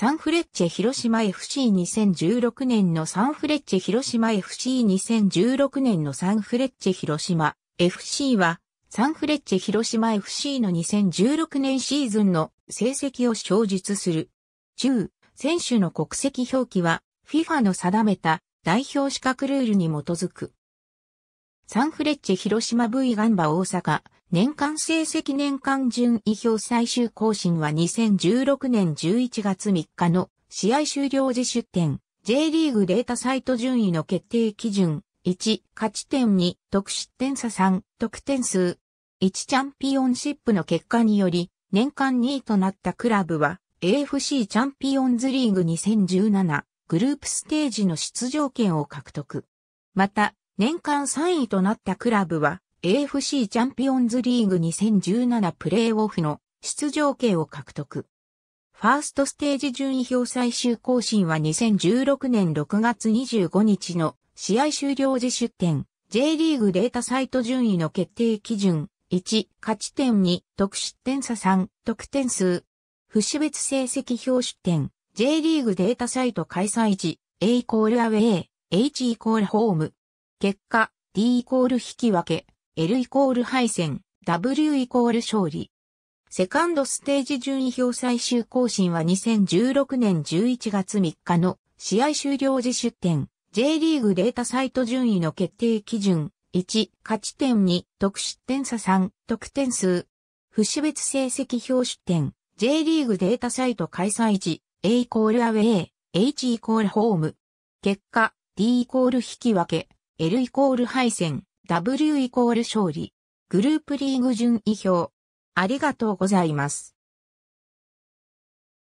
サンフレッチェ広島 FC2016 年のサンフレッチェ広島 FC2016 年のサンフレッチェ広島 FC はサンフレッチェ広島 FC の2016年シーズンの成績を表述する。中、選手の国籍表記は FIFA の定めた代表資格ルールに基づく。サンフレッチェ広島 V ガンバ大阪、年間成績年間順位表最終更新は2016年11月3日の試合終了時出点、J リーグデータサイト順位の決定基準、1、勝ち点2、得失点差3、得点数、1チャンピオンシップの結果により、年間2位となったクラブは、AFC チャンピオンズリーグ2017グループステージの出場権を獲得。また、年間3位となったクラブは AFC チャンピオンズリーグ2017プレーオフの出場権を獲得。ファーストステージ順位表最終更新は2016年6月25日の試合終了時出展 J リーグデータサイト順位の決定基準1、勝ち点2、得失点差3、得点数。不死別成績表出展 J リーグデータサイト開催時 A イコールアウェイ、H イコールホーム。結果、D イコール引き分け、L イコール敗戦、W イコール勝利。セカンドステージ順位表最終更新は2016年11月3日の試合終了時出展、J リーグデータサイト順位の決定基準、1、勝ち点2、得失点差3、得点数。不死別成績表出展、J リーグデータサイト開催時、A イコールアウェー、H イコールホーム。結果、D イコール引き分け、L イコール敗戦、W イコール勝利。グループリーグ順位表。ありがとうございます。